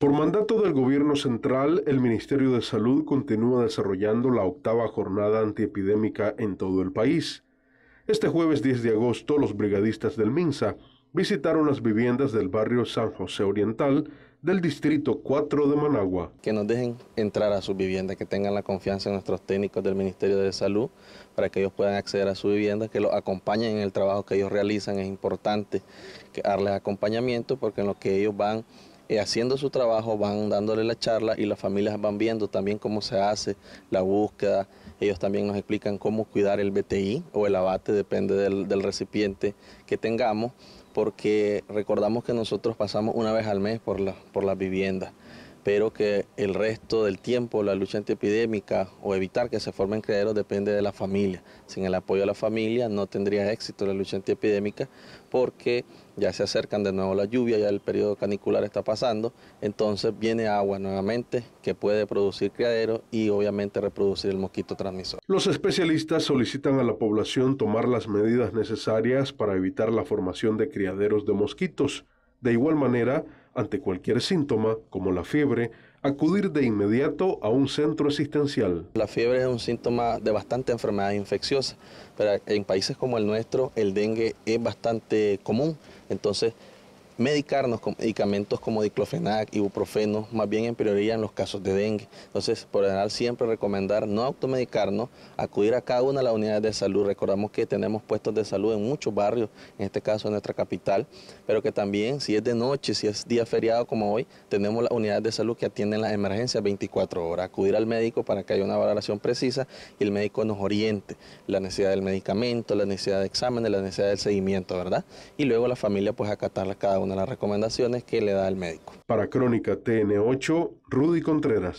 Por mandato del Gobierno Central, el Ministerio de Salud continúa desarrollando la octava jornada antiepidémica en todo el país. Este jueves 10 de agosto, los brigadistas del MINSA visitaron las viviendas del barrio San José Oriental del Distrito 4 de Managua. Que nos dejen entrar a sus viviendas, que tengan la confianza en nuestros técnicos del Ministerio de Salud para que ellos puedan acceder a su vivienda, que los acompañen en el trabajo que ellos realizan. Es importante darles acompañamiento porque en lo que ellos van eh, haciendo su trabajo, van dándole la charla y las familias van viendo también cómo se hace la búsqueda. Ellos también nos explican cómo cuidar el BTI o el abate, depende del, recipiente que tengamos, porque recordamos que nosotros pasamos una vez al mes por, la, por las viviendas pero que el resto del tiempo la lucha antiepidémica o evitar que se formen criaderos depende de la familia. Sin el apoyo de la familia no tendría éxito la lucha antiepidémica porque ya se acercan de nuevo la lluvia, ya el periodo canicular está pasando, entonces viene agua nuevamente que puede producir criaderos y obviamente reproducir el mosquito transmisor. Los especialistas solicitan a la población tomar las medidas necesarias para evitar la formación de criaderos de mosquitos. De igual manera, ante cualquier síntoma, como la fiebre, acudir de inmediato a un centro asistencial. La fiebre es un síntoma de bastante enfermedad infecciosa, pero en países como el nuestro el dengue es bastante común, entonces medicarnos con medicamentos como diclofenac, ibuprofeno, más bien en prioridad en los casos de dengue. Entonces, por general, siempre recomendar no automedicarnos, acudir a cada una de las unidades de salud. Recordamos que tenemos puestos de salud en muchos barrios, en este caso en nuestra capital, pero que también, si es de noche, si es día feriado como hoy, tenemos las unidades de salud que atienden las emergencias 24 horas. Acudir al médico para que haya una valoración precisa y el médico nos oriente la necesidad del medicamento, la necesidad de exámenes, la necesidad del seguimiento, ¿verdad? Y luego la familia pues acatarla cada una de las recomendaciones que le da el médico. Para Crónica TN8, Rudy Contreras.